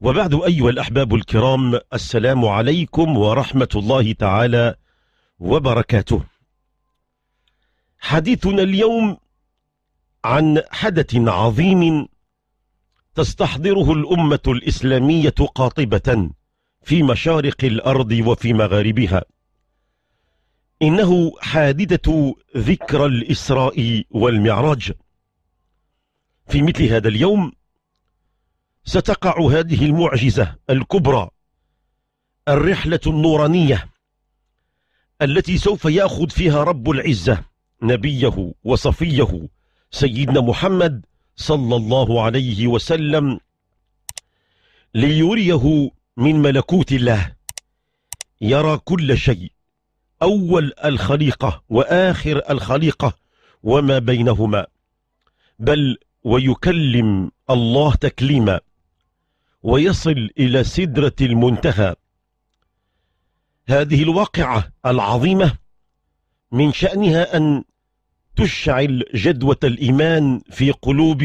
وبعد أيها الأحباب الكرام السلام عليكم ورحمة الله تعالى وبركاته حديثنا اليوم عن حدث عظيم تستحضره الأمة الإسلامية قاطبة في مشارق الأرض وفي مغاربها إنه حادثة ذكرى الإسراء والمعراج في مثل هذا اليوم ستقع هذه المعجزة الكبرى الرحلة النورانية التي سوف يأخذ فيها رب العزة نبيه وصفيه سيدنا محمد صلى الله عليه وسلم ليريه من ملكوت الله يرى كل شيء أول الخليقة وآخر الخليقة وما بينهما بل ويكلم الله تكليما ويصل إلى سدرة المنتهى هذه الواقعة العظيمة من شأنها أن تشعل جدوة الإيمان في قلوب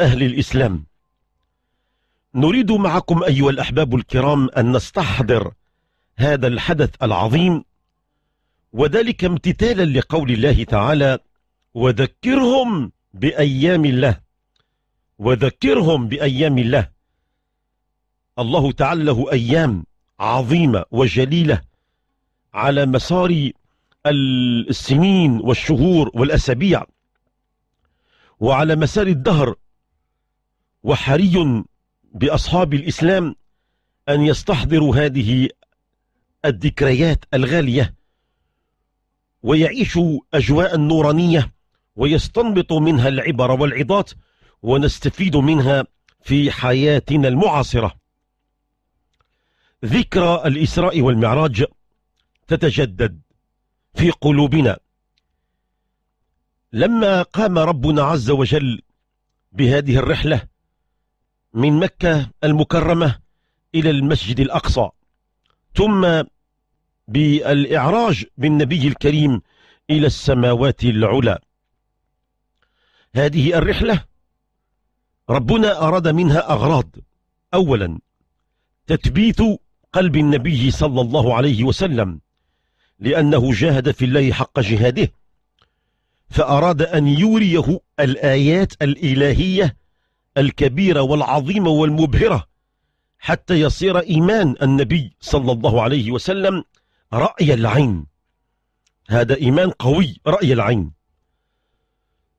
أهل الإسلام نريد معكم أيها الأحباب الكرام أن نستحضر هذا الحدث العظيم وذلك امتثالا لقول الله تعالى وذكرهم بأيام الله وذكرهم بأيام الله الله تعالى له أيام عظيمة وجليلة على مسار السنين والشهور والأسابيع وعلى مسار الدهر وحري بأصحاب الإسلام أن يستحضروا هذه الذكريات الغالية ويعيشوا أجواء نورانية ويستنبط منها العبر والعظات ونستفيد منها في حياتنا المعاصرة ذكرى الإسراء والمعراج تتجدد في قلوبنا لما قام ربنا عز وجل بهذه الرحلة من مكة المكرمة إلى المسجد الأقصى ثم بالإعراج بالنبي الكريم إلى السماوات العلى هذه الرحلة ربنا أراد منها أغراض أولا تثبيت قلب النبي صلى الله عليه وسلم لأنه جاهد في الله حق جهاده فأراد أن يوريه الآيات الإلهية الكبيرة والعظيمة والمبهرة حتى يصير إيمان النبي صلى الله عليه وسلم رأي العين هذا إيمان قوي رأي العين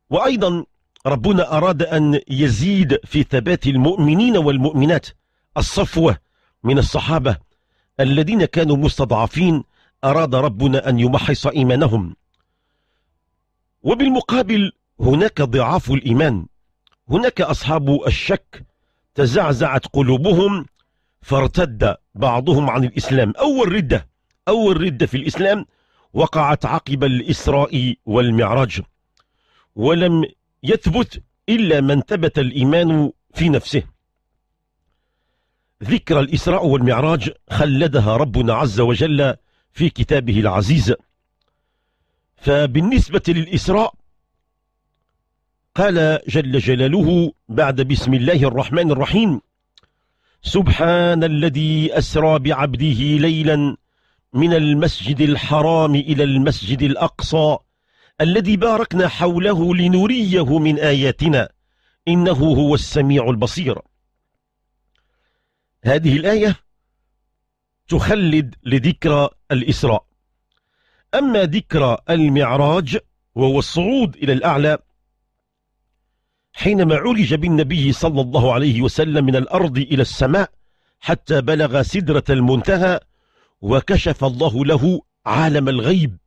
وأيضا ربنا أراد أن يزيد في ثبات المؤمنين والمؤمنات الصفوة من الصحابة الذين كانوا مستضعفين أراد ربنا أن يمحص إيمانهم وبالمقابل هناك ضعاف الإيمان هناك أصحاب الشك تزعزعت قلوبهم فارتد بعضهم عن الإسلام أول ردة أول ردة في الإسلام وقعت عقب الإسراء والمعراج ولم يثبت إلا من ثبت الإيمان في نفسه ذكر الإسراء والمعراج خلدها ربنا عز وجل في كتابه العزيز فبالنسبة للإسراء قال جل جلاله بعد بسم الله الرحمن الرحيم سبحان الذي أسرى بعبده ليلا من المسجد الحرام إلى المسجد الأقصى الذي باركنا حوله لنريه من آياتنا إنه هو السميع البصير هذه الآية تخلد لذكرى الإسراء أما ذكرى المعراج وهو الصعود إلى الأعلى حينما عرج بالنبي صلى الله عليه وسلم من الأرض إلى السماء حتى بلغ سدرة المنتهى وكشف الله له عالم الغيب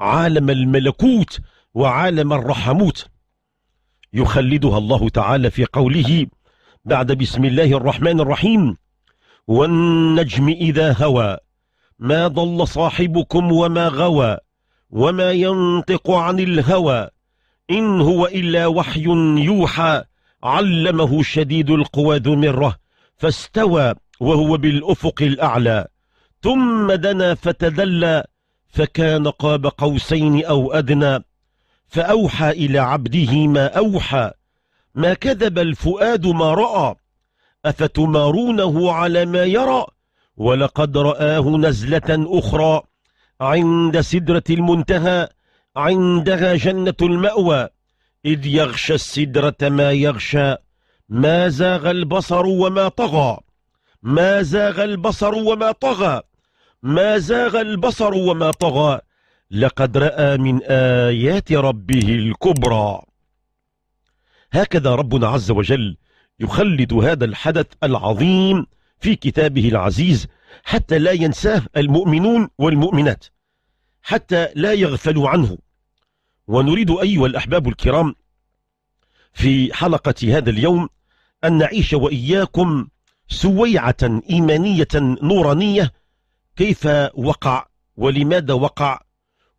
عالم الملكوت وعالم الرحموت يخلدها الله تعالى في قوله بعد بسم الله الرحمن الرحيم والنجم إذا هوى ما ضل صاحبكم وما غوى وما ينطق عن الهوى إن هو إلا وحي يوحى علمه شديد القوى ذو مره فاستوى وهو بالأفق الأعلى ثم دنا فتدلى فكان قاب قوسين أو أدنى فأوحى إلى عبده ما أوحى ما كذب الفؤاد ما رأى أفتمارونه على ما يرى ولقد رآه نزلة أخرى عند سدرة المنتهى عندها جنة المأوى إذ يغشى السدرة ما يغشى ما زاغ البصر وما طغى ما زاغ البصر وما طغى ما زاغ البصر وما طغى لقد رأى من آيات ربه الكبرى هكذا ربنا عز وجل يخلد هذا الحدث العظيم في كتابه العزيز حتى لا ينساه المؤمنون والمؤمنات حتى لا يغفلوا عنه ونريد أيها الأحباب الكرام في حلقة هذا اليوم أن نعيش وإياكم سويعة إيمانية نورانية كيف وقع ولماذا وقع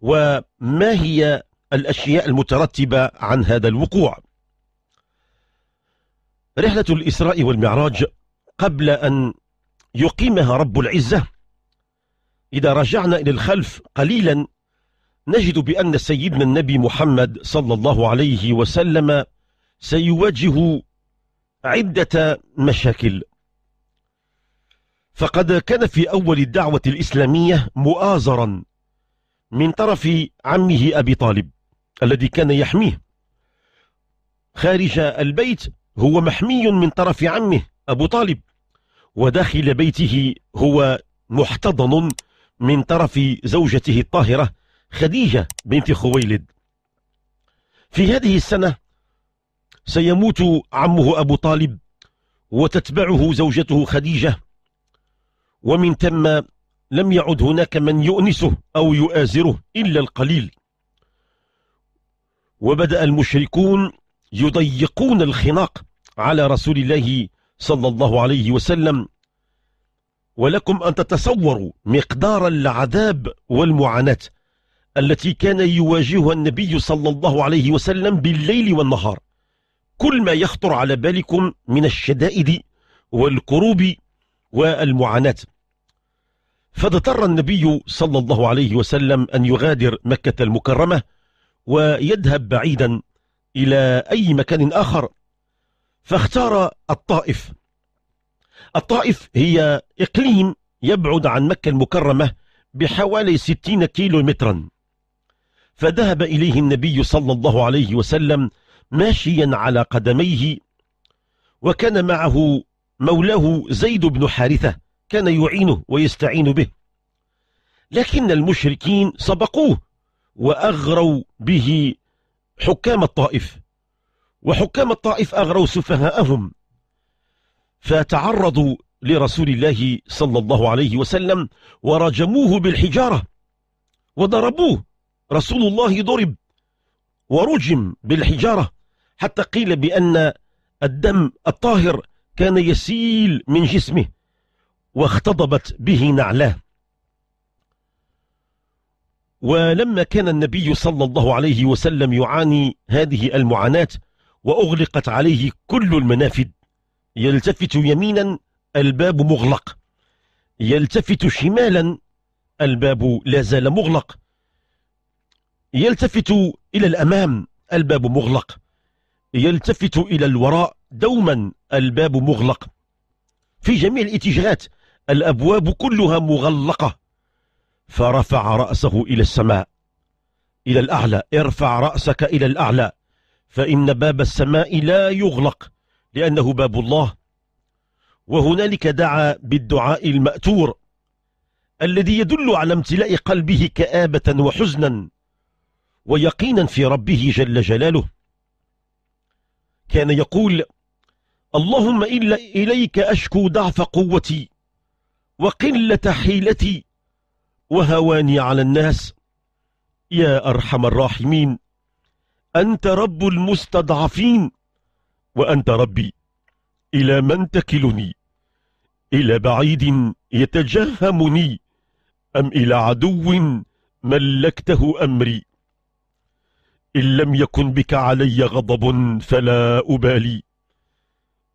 وما هي الأشياء المترتبة عن هذا الوقوع رحلة الإسراء والمعراج قبل أن يقيمها رب العزة إذا رجعنا إلى الخلف قليلا نجد بأن سيدنا النبي محمد صلى الله عليه وسلم سيواجه عدة مشاكل فقد كان في أول الدعوة الإسلامية مؤازرا من طرف عمه أبي طالب الذي كان يحميه خارج البيت هو محمي من طرف عمه أبو طالب وداخل بيته هو محتضن من طرف زوجته الطاهرة خديجة بنت خويلد في هذه السنة سيموت عمه أبو طالب وتتبعه زوجته خديجة ومن ثم لم يعد هناك من يؤنسه أو يؤازره إلا القليل وبدأ المشركون يضيقون الخناق على رسول الله صلى الله عليه وسلم ولكم أن تتصوروا مقدار العذاب والمعاناة التي كان يواجهها النبي صلى الله عليه وسلم بالليل والنهار كل ما يخطر على بالكم من الشدائد والكروب والمعاناة فاضطر النبي صلى الله عليه وسلم أن يغادر مكة المكرمة ويذهب بعيدا إلى أي مكان آخر فاختار الطائف الطائف هي إقليم يبعد عن مكة المكرمة بحوالي ستين كيلو مترا فذهب إليه النبي صلى الله عليه وسلم ماشيا على قدميه وكان معه مولاه زيد بن حارثة كان يعينه ويستعين به لكن المشركين سبقوه وأغروا به حكام الطائف وحكام الطائف أغروا سفهاءهم فتعرضوا لرسول الله صلى الله عليه وسلم ورجموه بالحجارة وضربوه رسول الله ضرب ورجم بالحجارة حتى قيل بأن الدم الطاهر كان يسيل من جسمه واختضبت به نعلاه ولما كان النبي صلى الله عليه وسلم يعاني هذه المعاناة وأغلقت عليه كل المنافذ يلتفت يمينا الباب مغلق يلتفت شمالا الباب لا زال مغلق يلتفت إلى الأمام الباب مغلق يلتفت إلى الوراء دوما الباب مغلق في جميع الاتجاهات الأبواب كلها مغلقة فرفع رأسه إلى السماء إلى الأعلى ارفع رأسك إلى الأعلى فإن باب السماء لا يغلق لأنه باب الله وهنالك دعا بالدعاء المأتور الذي يدل على امتلاء قلبه كآبة وحزنا ويقينا في ربه جل جلاله كان يقول اللهم إلا إليك أشكو ضعف قوتي وقلة حيلتي وهواني على الناس يا أرحم الراحمين أنت رب المستضعفين وأنت ربي إلى من تكلني إلى بعيد يتجهمني أم إلى عدو ملكته أمري إن لم يكن بك علي غضب فلا أبالي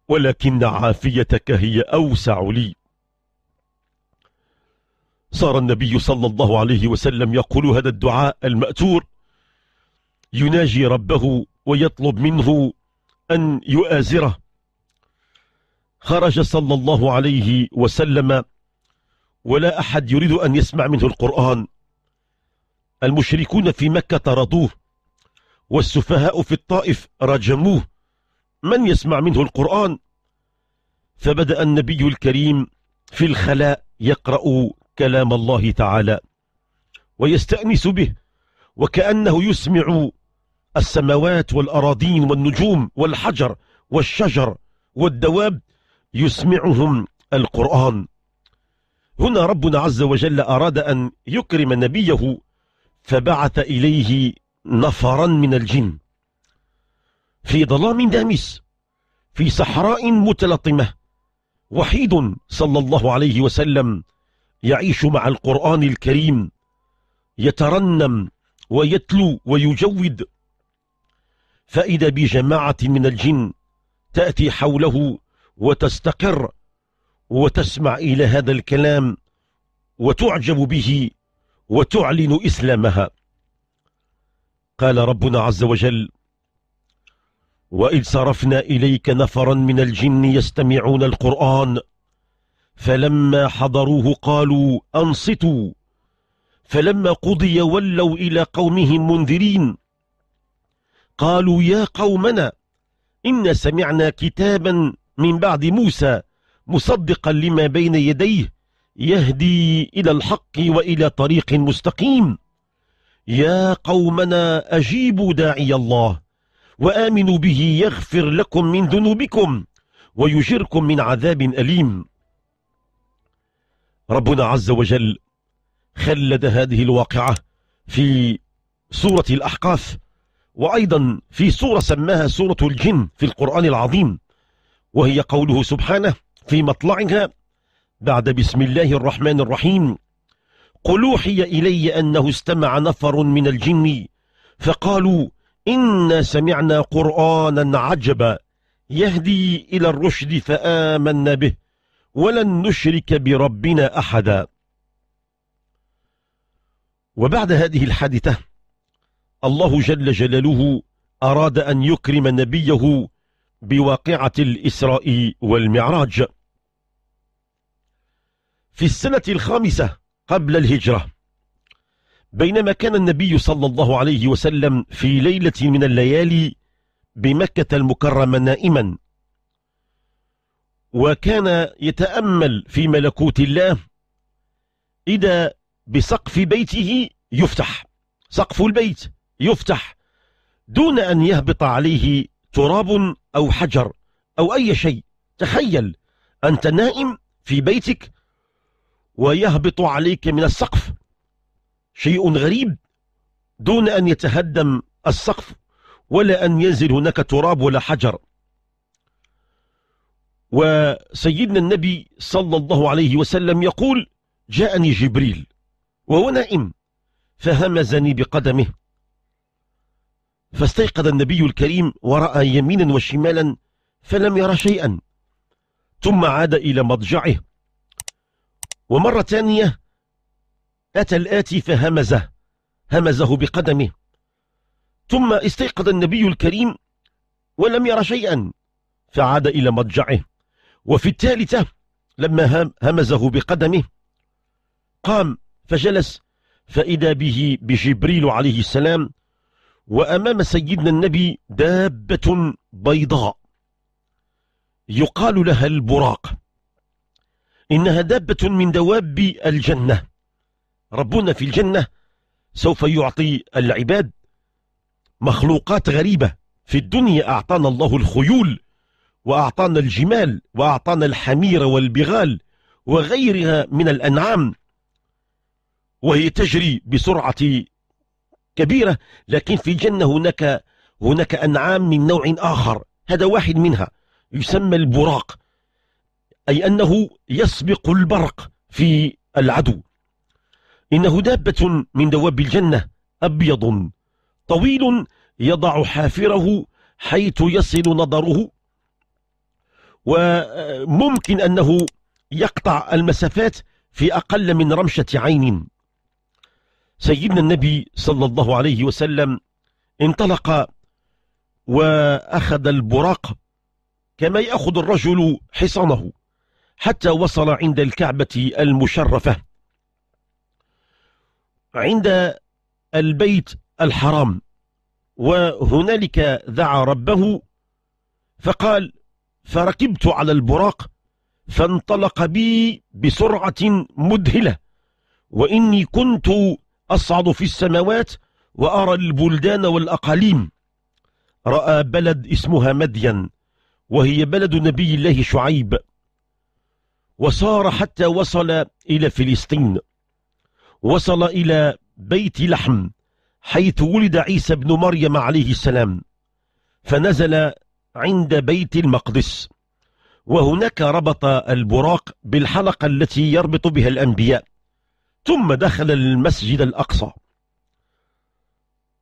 ولكن عافيتك هي أوسع لي صار النبي صلى الله عليه وسلم يقول هذا الدعاء المأثور يناجي ربه ويطلب منه أن يؤازره خرج صلى الله عليه وسلم ولا أحد يريد أن يسمع منه القرآن المشركون في مكة طردوه والسفهاء في الطائف رجموه من يسمع منه القرآن فبدأ النبي الكريم في الخلاء يقرأ كلام الله تعالى ويستأنس به وكأنه يسمع السماوات والأراضين والنجوم والحجر والشجر والدواب يسمعهم القرآن هنا ربنا عز وجل أراد أن يكرم نبيه فبعث إليه نفرا من الجن في ظلام دامس في صحراء متلطمة وحيد صلى الله عليه وسلم يعيش مع القرآن الكريم يترنم ويتلو ويجود فإذا بجماعة من الجن تأتي حوله وتستقر وتسمع إلى هذا الكلام وتعجب به وتعلن إسلامها قال ربنا عز وجل وإذ صرفنا إليك نفرا من الجن يستمعون القرآن فلما حضروه قالوا أنصتوا فلما قضي ولوا إلى قومهم منذرين قالوا يا قومنا إن سمعنا كتابا من بعد موسى مصدقا لما بين يديه يهدي إلى الحق وإلى طريق مستقيم يا قومنا أجيبوا داعي الله وآمنوا به يغفر لكم من ذنوبكم ويجركم من عذاب أليم ربنا عز وجل خلد هذه الواقعة في سورة الأحقاف وأيضا في سورة سماها سورة الجن في القرآن العظيم وهي قوله سبحانه في مطلعها بعد بسم الله الرحمن الرحيم قل اوحي إلي أنه استمع نفر من الجن فقالوا إنا سمعنا قرآنا عجبا يهدي إلى الرشد فآمنا به ولن نشرك بربنا أحدا وبعد هذه الحادثة الله جل جلاله أراد أن يكرم نبيه بواقعة الإسراء والمعراج في السنة الخامسة قبل الهجرة بينما كان النبي صلى الله عليه وسلم في ليلة من الليالي بمكة المكرمة نائما وكان يتأمل في ملكوت الله إذا بسقف بيته يفتح سقف البيت يفتح دون أن يهبط عليه تراب أو حجر أو أي شيء تخيل أنت نائم في بيتك ويهبط عليك من السقف شيء غريب دون أن يتهدم السقف ولا أن ينزل هناك تراب ولا حجر وسيدنا النبي صلى الله عليه وسلم يقول جاءني جبريل وهو نائم فهمزني بقدمه فاستيقظ النبي الكريم ورأى يمينا وشمالا فلم يرى شيئا ثم عاد إلى مضجعه ومرة ثانية أتى الآتي فهمزه همزه بقدمه ثم استيقظ النبي الكريم ولم ير شيئا فعاد إلى مضجعه وفي الثالثة لما همزه بقدمه قام فجلس فإذا به بجبريل عليه السلام وأمام سيدنا النبي دابة بيضاء يقال لها البراق إنها دابة من دواب الجنة ربنا في الجنة سوف يعطي العباد مخلوقات غريبة في الدنيا أعطانا الله الخيول وأعطانا الجمال وأعطانا الحمير والبغال وغيرها من الأنعام وهي تجري بسرعة كبيرة لكن في الجنة هناك هناك أنعام من نوع آخر هذا واحد منها يسمى البراق أي أنه يسبق البرق في العدو إنه دابة من دواب الجنة أبيض طويل يضع حافره حيث يصل نظره وممكن أنه يقطع المسافات في أقل من رمشة عين سيدنا النبي صلى الله عليه وسلم انطلق وأخذ البراق كما يأخذ الرجل حصانه حتى وصل عند الكعبة المشرفة عند البيت الحرام وهنالك دعا ربه فقال فركبت على البراق فانطلق بي بسرعة مذهلة وإني كنت أصعد في السماوات وأرى البلدان والأقاليم رأى بلد اسمها مدين وهي بلد نبي الله شعيب وسار حتى وصل إلى فلسطين وصل إلى بيت لحم حيث ولد عيسى بن مريم عليه السلام فنزل عند بيت المقدس وهناك ربط البراق بالحلقة التي يربط بها الأنبياء ثم دخل المسجد الأقصى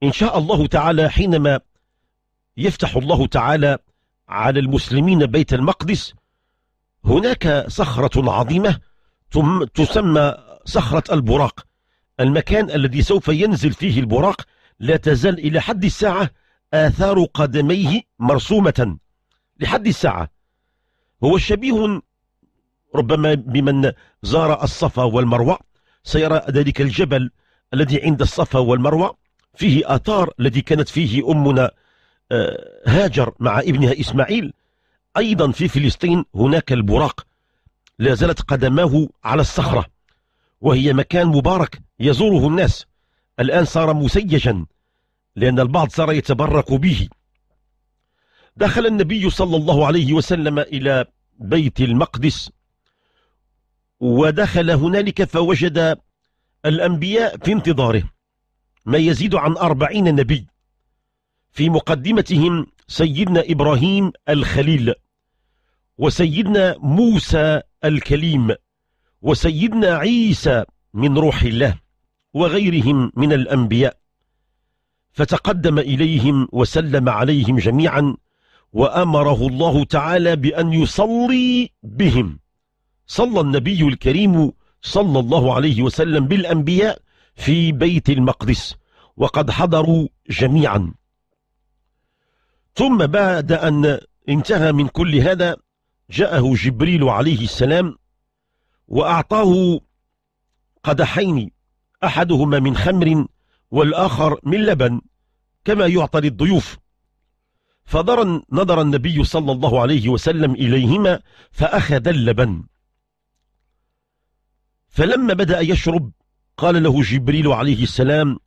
إن شاء الله تعالى حينما يفتح الله تعالى على المسلمين بيت المقدس هناك صخرة عظيمة تسمى صخرة البراق المكان الذي سوف ينزل فيه البراق لا تزال إلى حد الساعة آثار قدميه مرسومة لحد الساعة هو شبيه ربما بمن زار الصفا والمروة سيرى ذلك الجبل الذي عند الصفا والمروة فيه آثار الذي كانت فيه أمنا آه، هاجر مع ابنها إسماعيل أيضا في فلسطين هناك البراق لا زالت قدماه على الصخرة وهي مكان مبارك يزوره الناس الآن صار مسيجا لأن البعض صار يتبرك به دخل النبي صلى الله عليه وسلم إلى بيت المقدس ودخل هنالك فوجد الأنبياء في انتظاره ما يزيد عن أربعين نبي في مقدمتهم سيدنا إبراهيم الخليل وسيدنا موسى الكليم وسيدنا عيسى من روح الله وغيرهم من الأنبياء فتقدم إليهم وسلم عليهم جميعا وأمره الله تعالى بأن يصلي بهم صلى النبي الكريم صلى الله عليه وسلم بالأنبياء في بيت المقدس وقد حضروا جميعا ثم بعد أن انتهى من كل هذا جاءه جبريل عليه السلام وأعطاه قدحين أحدهما من خمر والآخر من لبن كما يعطى للضيوف فنظر النبي صلى الله عليه وسلم إليهما فأخذ اللبن فلما بدأ يشرب قال له جبريل عليه السلام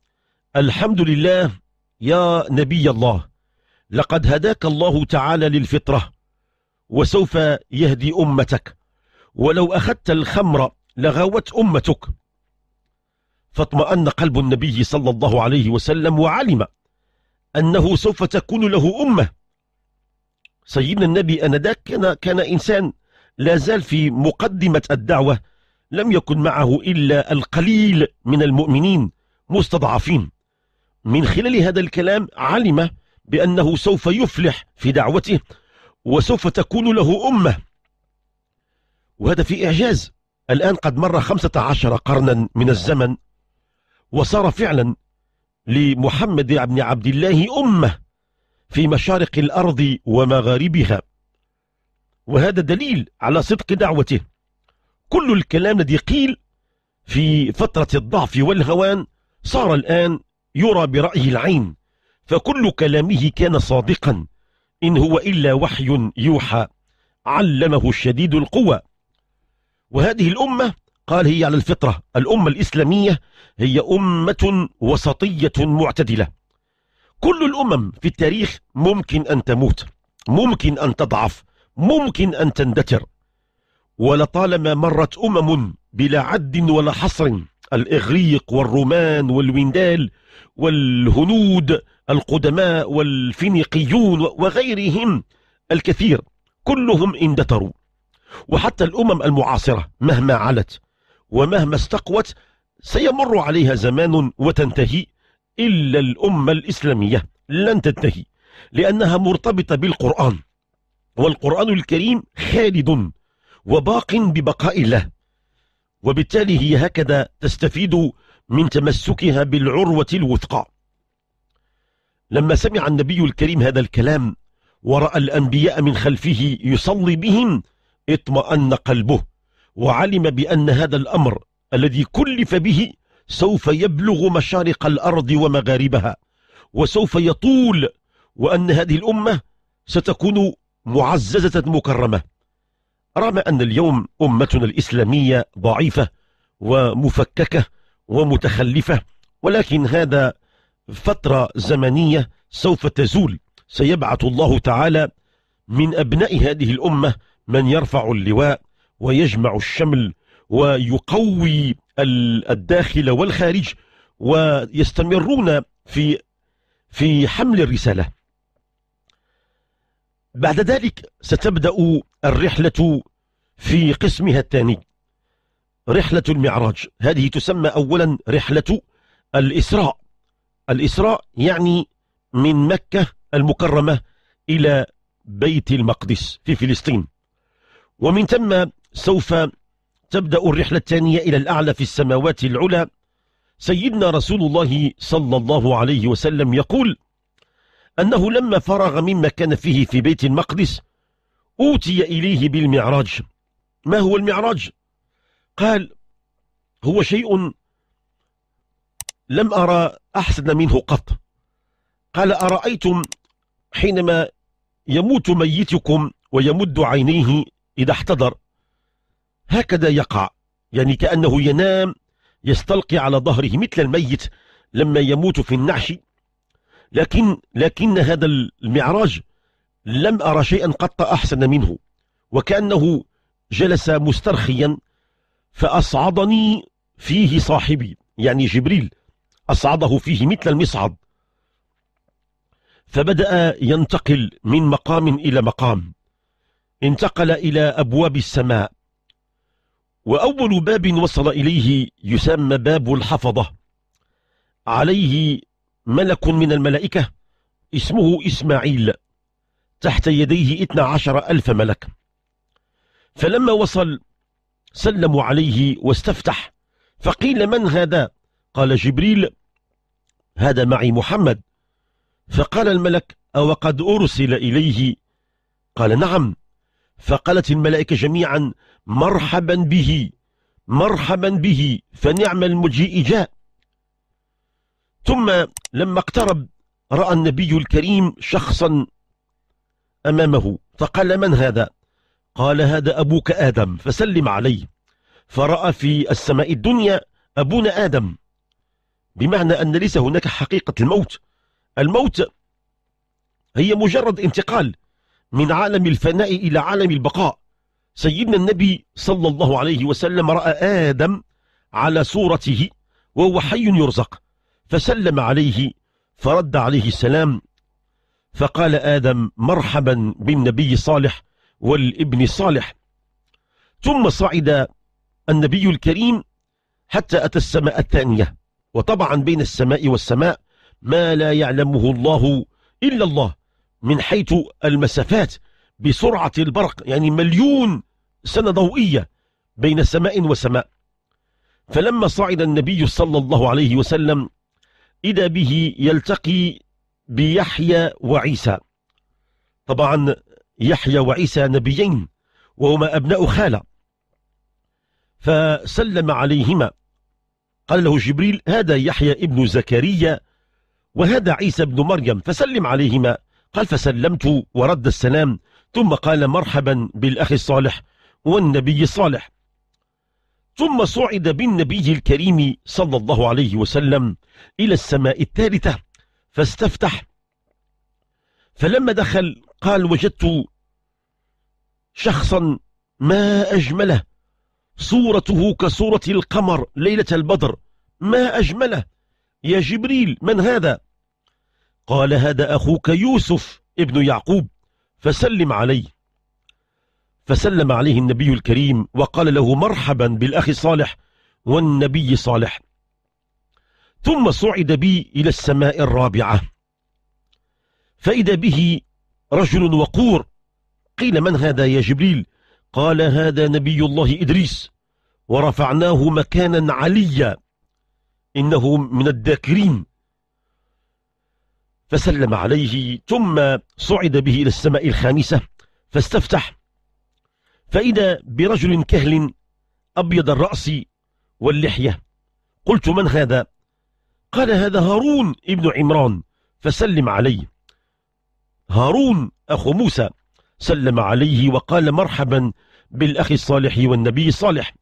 الحمد لله يا نبي الله لقد هداك الله تعالى للفطرة وسوف يهدي أمتك ولو أخذت الخمر لغوت أمتك فاطمأن قلب النبي صلى الله عليه وسلم وعلم أنه سوف تكون له أمة سيدنا النبي أنذاك كان, كان إنسان لا زال في مقدمة الدعوة لم يكن معه إلا القليل من المؤمنين مستضعفين من خلال هذا الكلام علم بأنه سوف يفلح في دعوته وسوف تكون له أمة وهذا في إعجاز الآن قد مر 15 قرنا من الزمن وصار فعلا لمحمد بن عبد الله أمة في مشارق الأرض ومغاربها وهذا دليل على صدق دعوته كل الكلام الذي قيل في فترة الضعف والهوان صار الآن يرى برأي العين فكل كلامه كان صادقا إن هو إلا وحي يوحى علمه الشديد القوة وهذه الأمة قال هي على الفطرة الأمة الإسلامية هي أمة وسطية معتدلة كل الأمم في التاريخ ممكن أن تموت ممكن أن تضعف ممكن أن تندتر ولطالما مرت أمم بلا عد ولا حصر الإغريق والرومان والوندال والهنود القدماء والفينيقيون وغيرهم الكثير كلهم اندثروا وحتى الأمم المعاصرة مهما علت ومهما استقوت سيمر عليها زمان وتنتهي إلا الأمة الإسلامية لن تنتهي لأنها مرتبطة بالقرآن والقرآن الكريم خالد وباق ببقاء الله وبالتالي هي هكذا تستفيد من تمسكها بالعروة الوثقى لما سمع النبي الكريم هذا الكلام ورأى الأنبياء من خلفه يصلي بهم اطمأن قلبه وعلم بأن هذا الأمر الذي كلف به سوف يبلغ مشارق الأرض ومغاربها وسوف يطول وأن هذه الأمة ستكون معززة مكرمة رغم أن اليوم أمتنا الإسلامية ضعيفة ومفككة ومتخلفة ولكن هذا فترة زمنية سوف تزول سيبعث الله تعالى من أبناء هذه الأمة من يرفع اللواء ويجمع الشمل ويقوي الداخل والخارج ويستمرون في في حمل الرسالة بعد ذلك ستبدأ الرحلة في قسمها الثاني رحلة المعراج هذه تسمى أولا رحلة الإسراء الإسراء يعني من مكة المكرمة إلى بيت المقدس في فلسطين ومن ثم سوف تبدأ الرحلة الثانية إلى الأعلى في السماوات العلى سيدنا رسول الله صلى الله عليه وسلم يقول أنه لما فرغ مما كان فيه في بيت المقدس أوتي إليه بالمعراج ما هو المعراج قال هو شيء لم أرى أحسن منه قط قال أرأيتم حينما يموت ميتكم ويمد عينيه إذا احتضر هكذا يقع يعني كأنه ينام يستلقي على ظهره مثل الميت لما يموت في النعش لكن لكن هذا المعراج لم أرى شيئا قط أحسن منه وكأنه جلس مسترخيا فأصعدني فيه صاحبي يعني جبريل أصعده فيه مثل المصعد فبدأ ينتقل من مقام إلى مقام انتقل إلى أبواب السماء وأول باب وصل إليه يسمى باب الحفظة عليه ملك من الملائكة اسمه إسماعيل تحت يديه اثنا عشر ألف ملك فلما وصل سلموا عليه واستفتح فقيل من هذا قال جبريل هذا معي محمد فقال الملك أو قد أرسل إليه قال نعم فقالت الملائكة جميعا مرحبا به مرحبا به فنعم المجيء جاء ثم لما اقترب رأى النبي الكريم شخصا أمامه فقال من هذا قال هذا أبوك آدم فسلم عليه فرأى في السماء الدنيا أبونا آدم بمعنى أن ليس هناك حقيقة الموت الموت هي مجرد انتقال من عالم الفناء إلى عالم البقاء سيدنا النبي صلى الله عليه وسلم رأى آدم على صورته وهو حي يرزق فسلم عليه فرد عليه السلام فقال آدم مرحبا بالنبي صالح والابن صالح ثم صعد النبي الكريم حتى أتى السماء الثانية وطبعا بين السماء والسماء ما لا يعلمه الله إلا الله من حيث المسافات بسرعة البرق يعني مليون سنة ضوئية بين سماء وسماء فلما صعد النبي صلى الله عليه وسلم إذا به يلتقي بيحيى وعيسى طبعا يحيى وعيسى نبيين وهما أبناء خالة فسلم عليهما قال له جبريل هذا يحيى ابن زكريا وهذا عيسى ابن مريم فسلم عليهما قال فسلمت ورد السلام ثم قال مرحبا بالأخ الصالح والنبي الصالح ثم صعد بالنبي الكريم صلى الله عليه وسلم إلى السماء الثالثة فاستفتح فلما دخل قال وجدت شخصا ما أجمله صورته كصورة القمر ليلة البدر ما أجمله يا جبريل من هذا قال هذا أخوك يوسف ابن يعقوب فسلم عليه فسلم عليه النبي الكريم وقال له مرحبا بالأخ صالح والنبي صالح ثم صعد بي إلى السماء الرابعة فإذا به رجل وقور قيل من هذا يا جبريل قال هذا نبي الله إدريس ورفعناه مكانا عليا إنه من الذاكرين فسلم عليه ثم صعد به إلى السماء الخامسة فاستفتح فإذا برجل كهل أبيض الرأس واللحية قلت من هذا قال هذا هارون ابن عمران فسلم عليه هارون أخو موسى سلم عليه وقال مرحبا بالأخ الصالح والنبي الصالح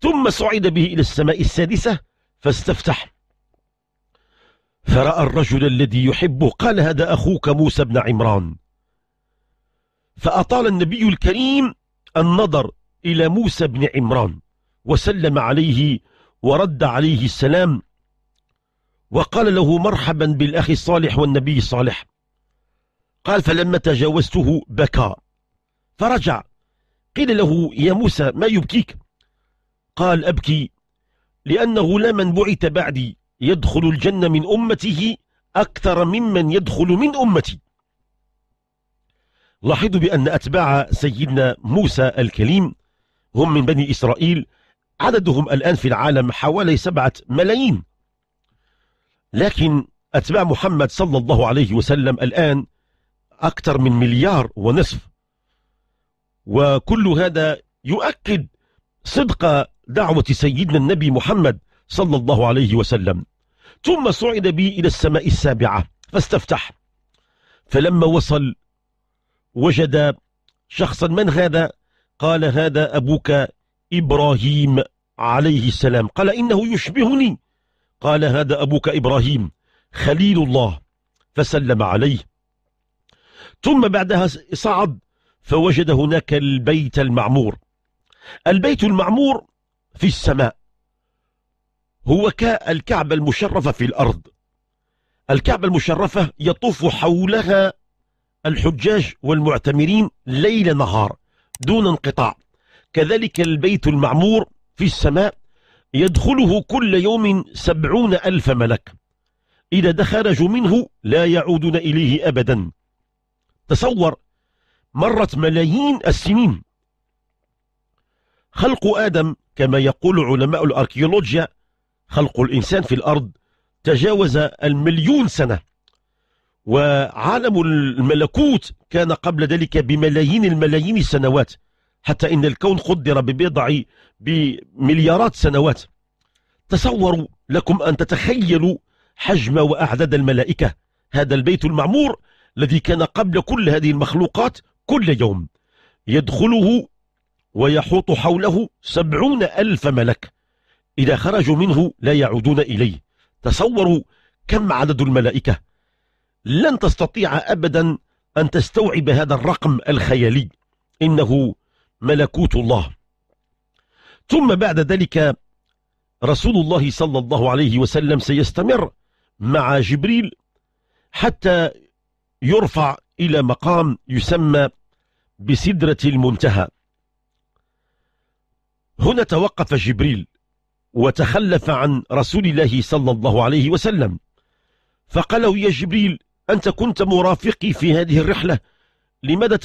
ثم صعد به إلى السماء السادسة فاستفتح فرأى الرجل الذي يحبه قال هذا أخوك موسى بن عمران فأطال النبي الكريم النظر إلى موسى بن عمران وسلم عليه ورد عليه السلام وقال له مرحبا بالأخ الصالح والنبي الصالح قال فلما تجاوزته بكى فرجع قيل له يا موسى ما يبكيك قال أبكي لأن غلاما بعث بعدي يدخل الجنة من أمته أكثر ممن يدخل من أمتي لاحظوا بأن أتباع سيدنا موسى الكليم هم من بني إسرائيل عددهم الآن في العالم حوالي سبعة ملايين لكن أتباع محمد صلى الله عليه وسلم الآن أكثر من مليار ونصف وكل هذا يؤكد صدق دعوة سيدنا النبي محمد صلى الله عليه وسلم ثم صعد بي إلى السماء السابعة فاستفتح فلما وصل وجد شخصا من هذا قال هذا أبوك إبراهيم عليه السلام قال إنه يشبهني قال هذا أبوك إبراهيم خليل الله فسلم عليه ثم بعدها صعد فوجد هناك البيت المعمور البيت المعمور في السماء هو كالكعبة المشرفة في الأرض الكعبة المشرفة يطوف حولها الحجاج والمعتمرين ليل نهار دون انقطاع كذلك البيت المعمور في السماء يدخله كل يوم سبعون ألف ملك إذا خرجوا منه لا يعودون إليه أبدا تصور مرت ملايين السنين خلق آدم كما يقول علماء الأركيولوجيا خلق الإنسان في الأرض تجاوز المليون سنة وعالم الملكوت كان قبل ذلك بملايين الملايين السنوات حتى إن الكون قدر ببضع بمليارات سنوات تصوروا لكم أن تتخيلوا حجم وأعداد الملائكة هذا البيت المعمور الذي كان قبل كل هذه المخلوقات كل يوم يدخله ويحوط حوله سبعون ألف ملك إذا خرجوا منه لا يعودون إليه تصوروا كم عدد الملائكة لن تستطيع أبدا أن تستوعب هذا الرقم الخيالي إنه ملكوت الله ثم بعد ذلك رسول الله صلى الله عليه وسلم سيستمر مع جبريل حتى يرفع إلى مقام يسمى بسدرة المنتهى هنا توقف جبريل وتخلف عن رسول الله صلى الله عليه وسلم فقالوا يا جبريل أنت كنت مرافقي في هذه الرحلة لماذا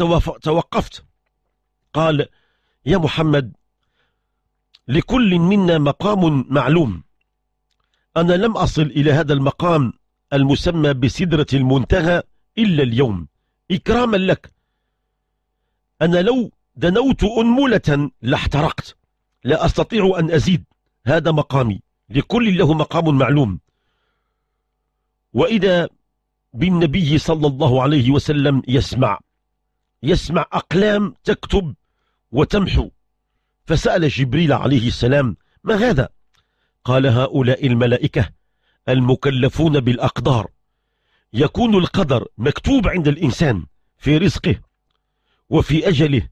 توقفت قال يا محمد لكل منا مقام معلوم أنا لم أصل إلى هذا المقام المسمى بسدرة المنتهى إلا اليوم إكراما لك أنا لو دنوت أنملة لاحترقت لا أستطيع أن أزيد هذا مقامي لكل له مقام معلوم وإذا بالنبي صلى الله عليه وسلم يسمع يسمع أقلام تكتب وتمحو فسأل جبريل عليه السلام ما هذا؟ قال هؤلاء الملائكة المكلفون بالأقدار يكون القدر مكتوب عند الإنسان في رزقه وفي أجله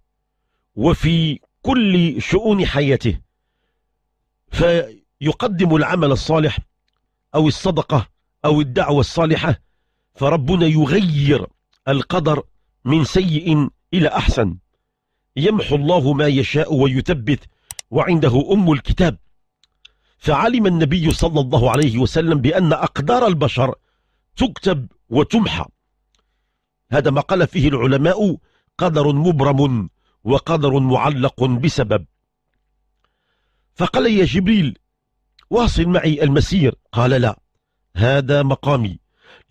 وفي كل شؤون حياته فيقدم العمل الصالح أو الصدقة أو الدعوة الصالحة فربنا يغير القدر من سيء إلى أحسن يمحو الله ما يشاء ويثبت وعنده أم الكتاب فعلم النبي صلى الله عليه وسلم بأن أقدار البشر تكتب وتمحى هذا ما قال فيه العلماء قدر مبرم وقدر معلق بسبب فقال يا جبريل واصل معي المسير قال لا هذا مقامي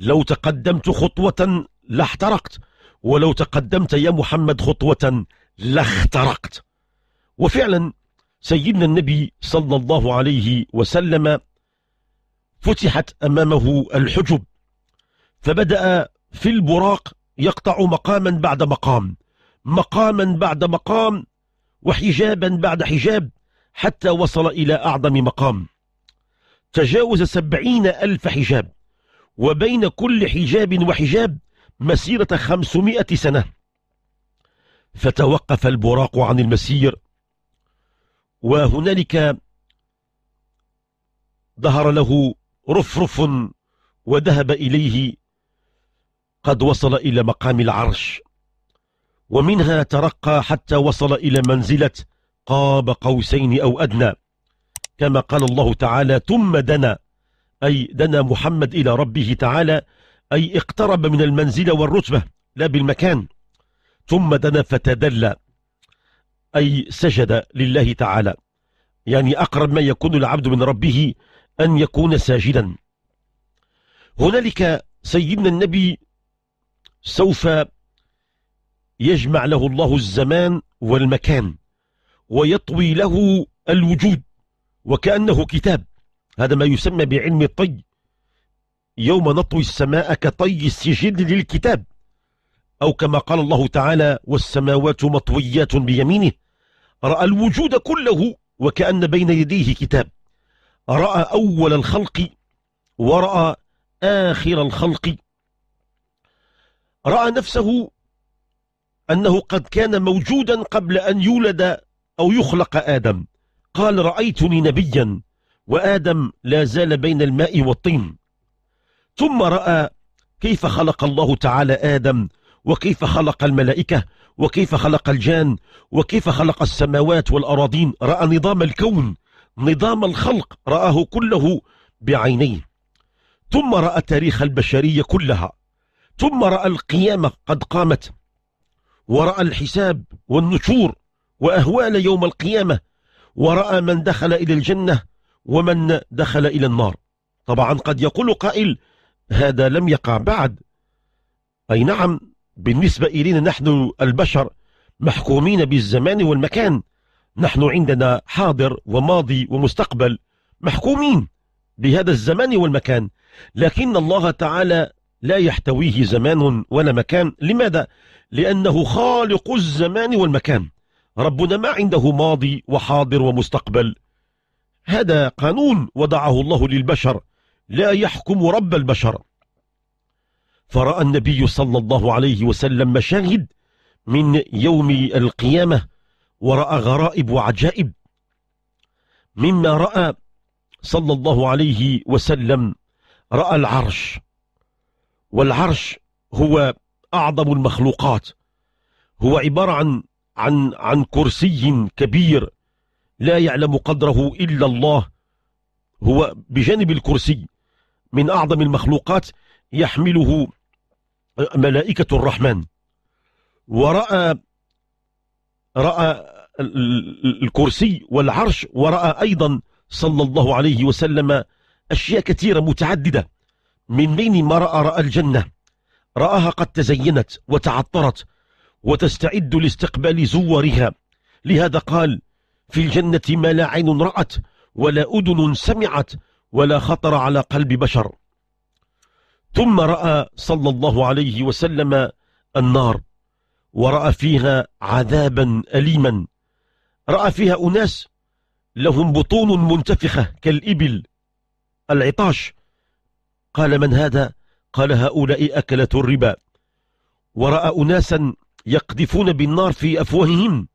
لو تقدمت خطوة لاحترقت ولو تقدمت يا محمد خطوة لاخترقت وفعلا سيدنا النبي صلى الله عليه وسلم فتحت أمامه الحجب فبدأ في البراق يقطع مقاما بعد مقام مقاما بعد مقام وحجابا بعد حجاب حتى وصل إلى أعظم مقام تجاوز سبعين ألف حجاب وبين كل حجاب وحجاب مسيرة خمسمائة سنة فتوقف البراق عن المسير وهنالك ظهر له رفرف وذهب إليه قد وصل إلى مقام العرش ومنها ترقى حتى وصل إلى منزلة قاب قوسين أو أدنى كما قال الله تعالى ثم دنا أي دنا محمد إلى ربه تعالى أي اقترب من المنزلة والرتبة لا بالمكان ثم دنا فتدلى أي سجد لله تعالى يعني أقرب ما يكون العبد من ربه أن يكون ساجدا هنالك سيدنا النبي سوف يجمع له الله الزمان والمكان ويطوي له الوجود وكأنه كتاب هذا ما يسمى بعلم الطي يوم نطوي السماء كطي السجل للكتاب أو كما قال الله تعالى والسماوات مطويات بيمينه رأى الوجود كله وكأن بين يديه كتاب رأى أول الخلق ورأى آخر الخلق رأى نفسه أنه قد كان موجودا قبل أن يولد أو يخلق آدم قال رأيتني نبيا وآدم لا زال بين الماء والطين ثم رأى كيف خلق الله تعالى آدم وكيف خلق الملائكة وكيف خلق الجان وكيف خلق السماوات والأراضين رأى نظام الكون نظام الخلق رآه كله بعينيه ثم رأى تاريخ البشرية كلها ثم رأى القيامة قد قامت ورأى الحساب والنشور وأهوال يوم القيامة ورأى من دخل إلى الجنة ومن دخل إلى النار طبعا قد يقول قائل هذا لم يقع بعد أي نعم بالنسبة إلينا نحن البشر محكومين بالزمان والمكان نحن عندنا حاضر وماضي ومستقبل محكومين بهذا الزمان والمكان لكن الله تعالى لا يحتويه زمان ولا مكان لماذا؟ لأنه خالق الزمان والمكان ربنا ما عنده ماضي وحاضر ومستقبل هذا قانون وضعه الله للبشر لا يحكم رب البشر فرأى النبي صلى الله عليه وسلم مشاهد من يوم القيامة ورأى غرائب وعجائب مما رأى صلى الله عليه وسلم رأى العرش والعرش هو أعظم المخلوقات هو عبارة عن, عن, عن كرسي كبير لا يعلم قدره إلا الله هو بجانب الكرسي من أعظم المخلوقات يحمله ملائكة الرحمن ورأى رأى الكرسي والعرش ورأى أيضا صلى الله عليه وسلم أشياء كثيرة متعددة من بين ما رأى رأى الجنة رآها قد تزينت وتعطرت وتستعد لاستقبال زورها لهذا قال في الجنة ما لا عين رأت ولا أذن سمعت ولا خطر على قلب بشر ثم رأى صلى الله عليه وسلم النار ورأى فيها عذابا أليما رأى فيها أناس لهم بطون منتفخة كالإبل العطاش قال من هذا قال هؤلاء أكلة الربا ورأى أناسا يقذفون بالنار في أفواههم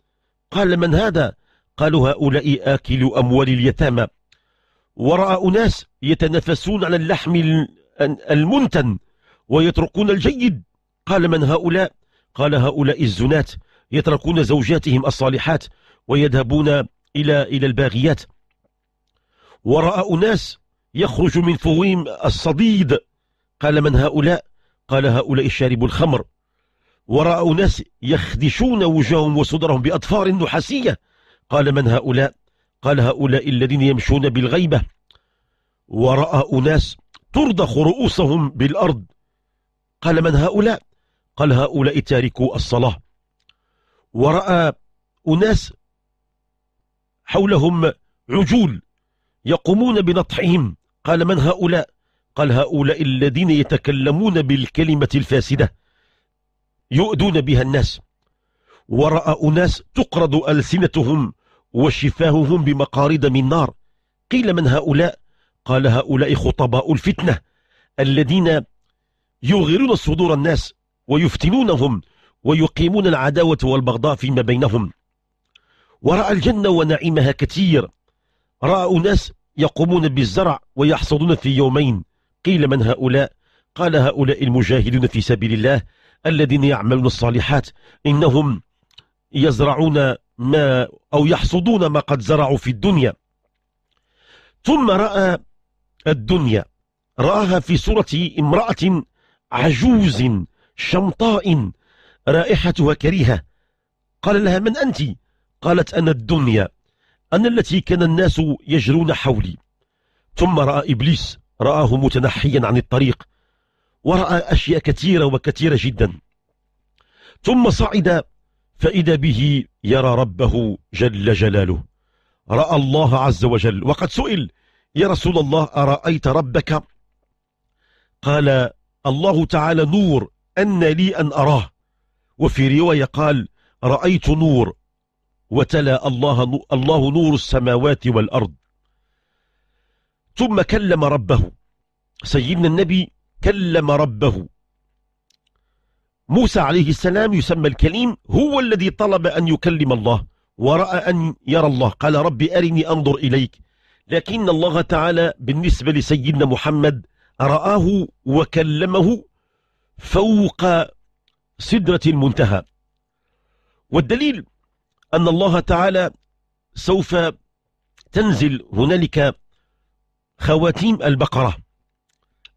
قال من هذا قالوا هؤلاء آكل أموال اليتامى ورأى أناس يتنفسون على اللحم المنتن ويتركون الجيد قال من هؤلاء قال هؤلاء الزنات يتركون زوجاتهم الصالحات ويذهبون إلى, إلى الباغيات ورأى أناس يخرج من فويم الصديد قال من هؤلاء قال هؤلاء شارب الخمر ورأى أناس يخدشون وجوههم وصدرهم بأطفار نحاسية قال من هؤلاء قال هؤلاء الذين يمشون بالغيبة ورأى أناس ترضخ رؤوسهم بالأرض قال من هؤلاء قال هؤلاء تاركوا الصلاة ورأى أناس حولهم عجول يقومون بنطحهم قال من هؤلاء قال هؤلاء الذين يتكلمون بالكلمة الفاسدة يؤذون بها الناس ورأى أناس تقرض ألسنتهم وشفاههم بمقاريد من نار قيل من هؤلاء قال هؤلاء خطباء الفتنة الذين يغيرون صدور الناس ويفتنونهم ويقيمون العداوة والبغضاء فيما بينهم ورأى الجنة ونعيمها كثير رأى أناس يقومون بالزرع ويحصدون في يومين قيل من هؤلاء قال هؤلاء المجاهدون في سبيل الله الذين يعملون الصالحات إنهم يزرعون ما أو يحصدون ما قد زرعوا في الدنيا ثم رأى الدنيا رآها في صورة امرأة عجوز شمطاء رائحتها كريهة قال لها من أنت قالت أنا الدنيا أنا التي كان الناس يجرون حولي ثم رأى إبليس رآه متنحيا عن الطريق ورأى أشياء كثيرة وكثيرة جدا ثم صعد فإذا به يرى ربه جل جلاله رأى الله عز وجل وقد سئل يا رسول الله أرأيت ربك قال الله تعالى نور أن لي أن أراه وفي رواية قال رأيت نور وتلا الله, الله نور السماوات والأرض ثم كلم ربه سيدنا النبي كلم ربه موسى عليه السلام يسمى الكليم هو الذي طلب أن يكلم الله ورأى أن يرى الله قال رب أرني أنظر إليك لكن الله تعالى بالنسبة لسيدنا محمد رآه وكلمه فوق سدرة المنتهى والدليل أن الله تعالى سوف تنزل هنالك خواتيم البقرة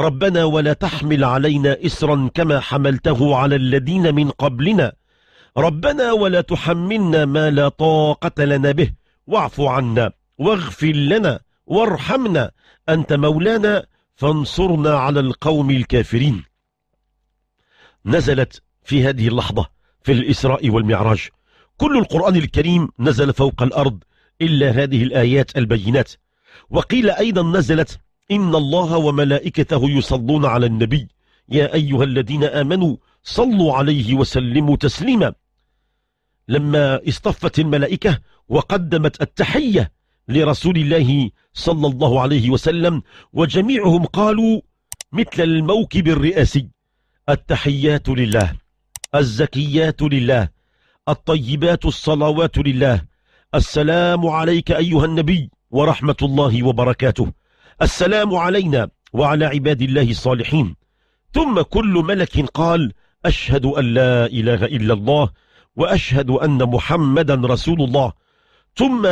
ربنا ولا تحمل علينا إسرا كما حملته على الذين من قبلنا ربنا ولا تحملنا ما لا طاقة لنا به واعف عنا واغفر لنا وارحمنا أنت مولانا فانصرنا على القوم الكافرين نزلت في هذه اللحظة في الإسراء والمعراج كل القرآن الكريم نزل فوق الأرض إلا هذه الآيات البينات وقيل أيضا نزلت إن الله وملائكته يصلون على النبي يا أيها الذين آمنوا صلوا عليه وسلموا تسليما لما اصطفت الملائكة وقدمت التحية لرسول الله صلى الله عليه وسلم وجميعهم قالوا مثل الموكب الرئاسي التحيات لله الزكيات لله الطيبات الصلوات لله السلام عليك أيها النبي ورحمة الله وبركاته السلام علينا وعلى عباد الله الصالحين ثم كل ملك قال أشهد أن لا إله إلا الله وأشهد أن محمدا رسول الله ثم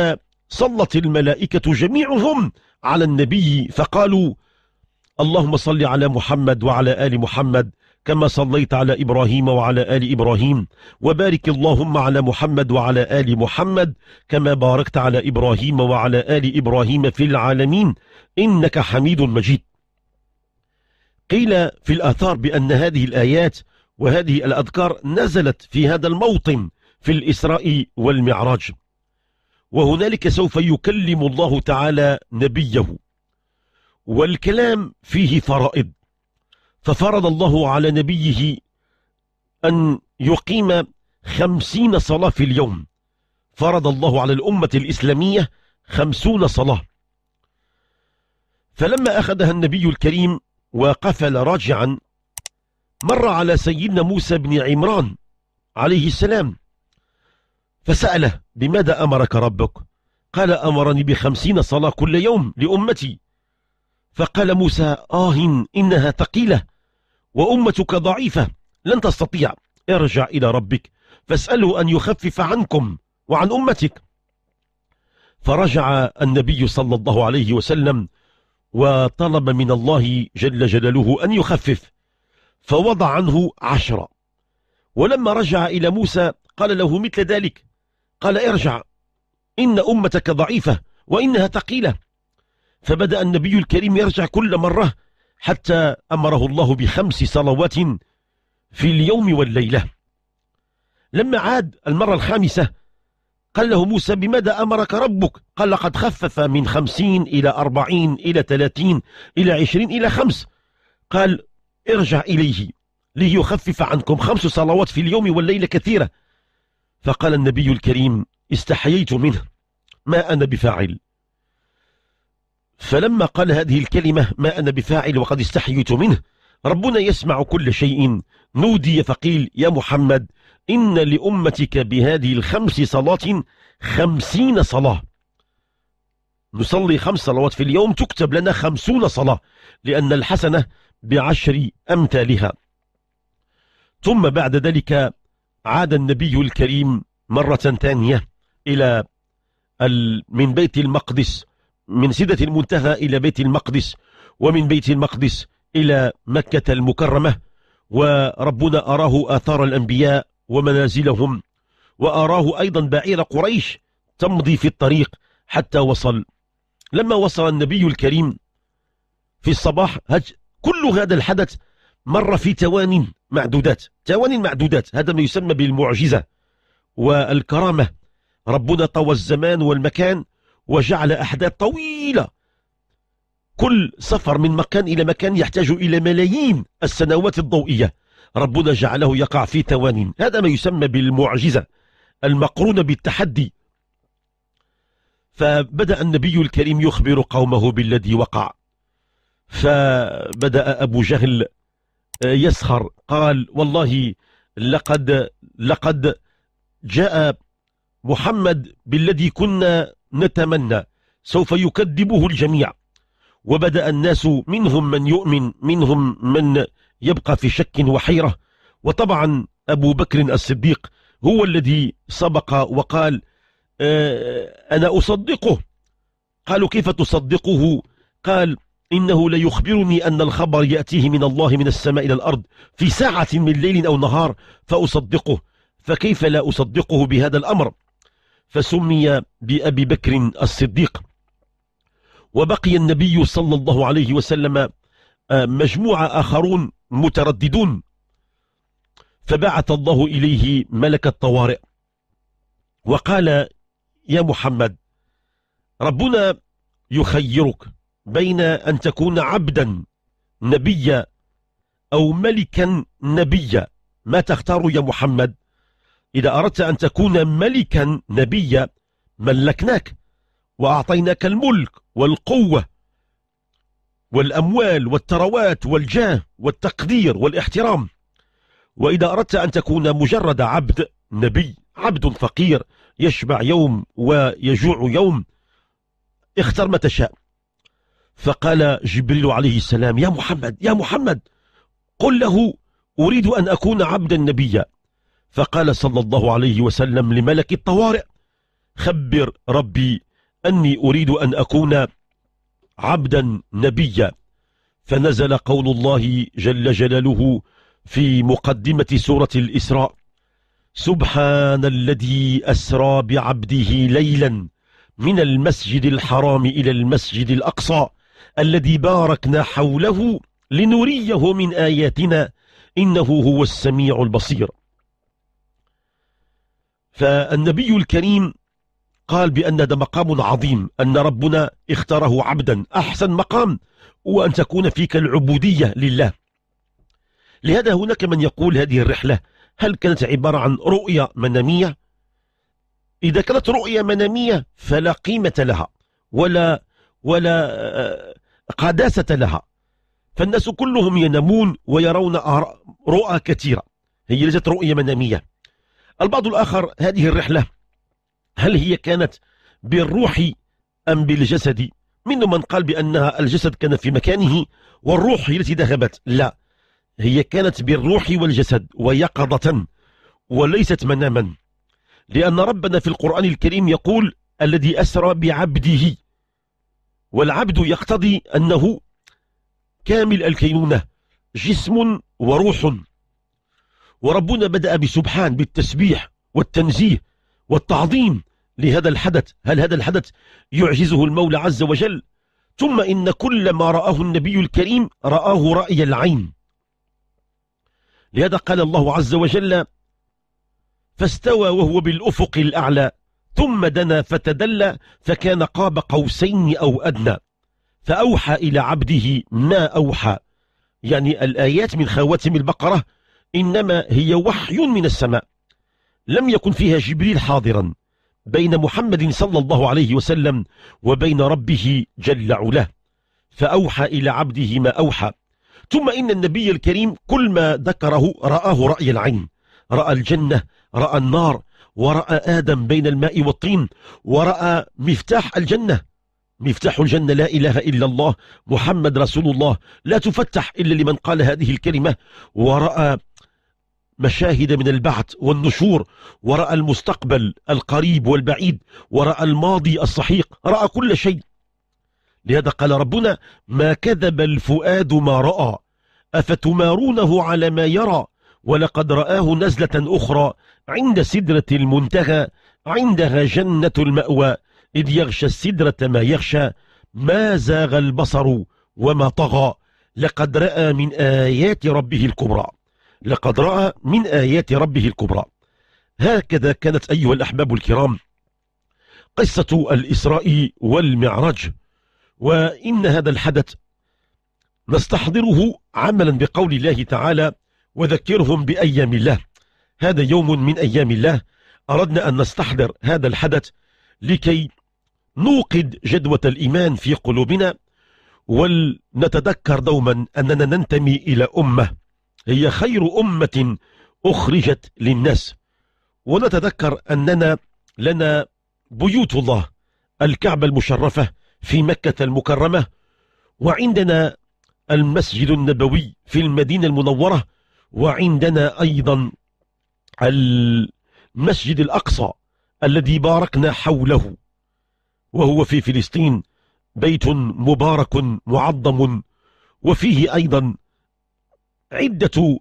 صلت الملائكة جميعهم على النبي فقالوا اللهم صل على محمد وعلى آل محمد كما صليت على إبراهيم وعلى آل إبراهيم وبارك اللهم على محمد وعلى آل محمد كما باركت على إبراهيم وعلى آل إبراهيم في العالمين إنك حميد مجيد قيل في الآثار بأن هذه الآيات وهذه الأذكار نزلت في هذا الموطن في الإسراء والمعراج وهنالك سوف يكلم الله تعالى نبيه والكلام فيه فرائض ففرض الله على نبيه أن يقيم خمسين صلاة في اليوم فرض الله على الأمة الإسلامية خمسون صلاة فلما أخذها النبي الكريم وقفل راجعا مر على سيدنا موسى بن عمران عليه السلام فسأله بماذا أمرك ربك قال أمرني بخمسين صلاة كل يوم لأمتي فقال موسى آه إنها ثقيلة وأمتك ضعيفة لن تستطيع ارجع إلى ربك فاسأله أن يخفف عنكم وعن أمتك فرجع النبي صلى الله عليه وسلم وطلب من الله جل جلاله أن يخفف فوضع عنه عشرة ولما رجع إلى موسى قال له مثل ذلك قال ارجع إن أمتك ضعيفة وإنها ثقيلة فبدأ النبي الكريم يرجع كل مرة حتى أمره الله بخمس صلوات في اليوم والليلة لما عاد المرة الخامسة قال له موسى بماذا أمرك ربك قال لقد خفف من خمسين إلى أربعين إلى ثلاثين إلى عشرين إلى خمس قال ارجع إليه ليخفف عنكم خمس صلوات في اليوم والليلة كثيرة فقال النبي الكريم استحييت منه ما أنا بفاعل فلما قال هذه الكلمة ما أنا بفاعل وقد استحييت منه ربنا يسمع كل شيء نودي فقيل يا محمد إن لأمتك بهذه الخمس صلاة خمسين صلاة نصلي خمس صلوات في اليوم تكتب لنا خمسون صلاة لأن الحسنة بعشر أمثالها ثم بعد ذلك عاد النبي الكريم مرة ثانية إلى من بيت المقدس من سدة المنتهى إلى بيت المقدس ومن بيت المقدس إلى مكة المكرمة وربنا أراه آثار الأنبياء ومنازلهم وأراه أيضا بعير قريش تمضي في الطريق حتى وصل لما وصل النبي الكريم في الصباح هج كل هذا الحدث مر في توان معدودات توان معدودات هذا ما يسمى بالمعجزة والكرامة ربنا طوى الزمان والمكان وجعل أحداث طويلة كل سفر من مكان إلى مكان يحتاج إلى ملايين السنوات الضوئية ربنا جعله يقع في ثوان هذا ما يسمى بالمعجزة المقرونة بالتحدي فبدأ النبي الكريم يخبر قومه بالذي وقع فبدأ أبو جهل آه، يسخر قال والله لقد لقد جاء محمد بالذي كنا نتمنى سوف يكذبه الجميع وبدأ الناس منهم من يؤمن منهم من يبقى في شك وحيرة وطبعا أبو بكر الصديق هو الذي سبق وقال آه، أنا أصدقه قالوا كيف تصدقه قال إنه ليخبرني أن الخبر يأتيه من الله من السماء إلى الأرض في ساعة من ليل أو نهار فأصدقه فكيف لا أصدقه بهذا الأمر فسمي بأبي بكر الصديق وبقي النبي صلى الله عليه وسلم آه، مجموعة آخرون مترددون فبعث الله إليه ملك الطوارئ وقال يا محمد ربنا يخيرك بين أن تكون عبدا نبيا أو ملكا نبيا ما تختار يا محمد إذا أردت أن تكون ملكا نبيا ملكناك وأعطيناك الملك والقوة والأموال والثروات والجاه والتقدير والاحترام وإذا أردت أن تكون مجرد عبد نبي عبد فقير يشبع يوم ويجوع يوم اختر ما تشاء فقال جبريل عليه السلام يا محمد يا محمد قل له أريد أن أكون عبدا نبيا فقال صلى الله عليه وسلم لملك الطوارئ خبر ربي أني أريد أن أكون عبدا نبيا فنزل قول الله جل جلاله في مقدمة سورة الإسراء سبحان الذي أسرى بعبده ليلا من المسجد الحرام إلى المسجد الأقصى الذي باركنا حوله لنريه من آياتنا إنه هو السميع البصير فالنبي الكريم قال بأن هذا مقام عظيم أن ربنا اختاره عبدا أحسن مقام وأن تكون فيك العبودية لله لهذا هناك من يقول هذه الرحلة هل كانت عبارة عن رؤية منامية إذا كانت رؤية منامية فلا قيمة لها ولا ولا آه، قداسة لها فالناس كلهم ينامون ويرون رؤى كثيرة هي ليست رؤية منامية البعض الآخر هذه الرحلة هل هي كانت بالروح أم بالجسد منهم من قال بأنها الجسد كان في مكانه والروح التي ذهبت لا هي كانت بالروح والجسد ويقظة وليست مناما لأن ربنا في القرآن الكريم يقول الذي أسرى بعبده والعبد يقتضي أنه كامل الكينونة جسم وروح وربنا بدأ بسبحان بالتسبيح والتنزيه والتعظيم لهذا الحدث هل هذا الحدث يعجزه المولى عز وجل ثم إن كل ما رآه النبي الكريم رآه رأي العين لهذا قال الله عز وجل فاستوى وهو بالأفق الأعلى ثم دنا فتدلى فكان قاب قوسين أو أدنى فأوحى إلى عبده ما أوحى يعني الآيات من خواتم البقرة إنما هي وحي من السماء لم يكن فيها جبريل حاضرا بين محمد صلى الله عليه وسلم وبين ربه جل علاه فأوحى إلى عبده ما أوحى ثم إن النبي الكريم كل ما ذكره رآه رأي العين رأى الجنة رأى النار ورأى آدم بين الماء والطين ورأى مفتاح الجنة مفتاح الجنة لا إله إلا الله محمد رسول الله لا تفتح إلا لمن قال هذه الكلمة ورأى مشاهد من البعث والنشور ورأى المستقبل القريب والبعيد ورأى الماضي الصحيح رأى كل شيء لهذا قال ربنا ما كذب الفؤاد ما رأى أفتمارونه على ما يرى ولقد رآه نزلة أخرى عند سدرة المنتهى عندها جنة المأوى إذ يغشى السدرة ما يغشى ما زاغ البصر وما طغى لقد رأى من آيات ربه الكبرى لقد رأى من آيات ربه الكبرى هكذا كانت أيها الأحباب الكرام قصة الإسراء والمعراج وإن هذا الحدث نستحضره عملا بقول الله تعالى وذكرهم بأيام الله هذا يوم من أيام الله أردنا أن نستحضر هذا الحدث لكي نوقد جدوة الإيمان في قلوبنا ولنتذكر دوما أننا ننتمي إلى أمة هي خير أمة أخرجت للناس ونتذكر أننا لنا بيوت الله الكعبة المشرفة في مكة المكرمة وعندنا المسجد النبوي في المدينة المنورة وعندنا أيضا المسجد الأقصى الذي باركنا حوله وهو في فلسطين بيت مبارك معظم وفيه أيضا عدة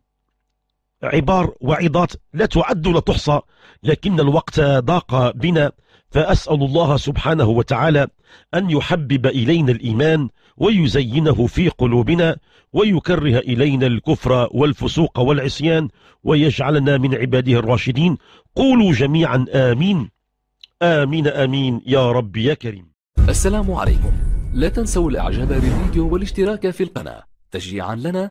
عبار وعظات لا تعد ولا تحصى لكن الوقت ضاق بنا فأسأل الله سبحانه وتعالى أن يحبب إلينا الإيمان ويزينه في قلوبنا ويكره إلينا الكفر والفسوق والعصيان ويجعلنا من عباده الراشدين قولوا جميعا آمين آمين آمين يا رب يا كريم السلام عليكم لا تنسوا الإعجاب بالفيديو والاشتراك في القناة تشجيعا لنا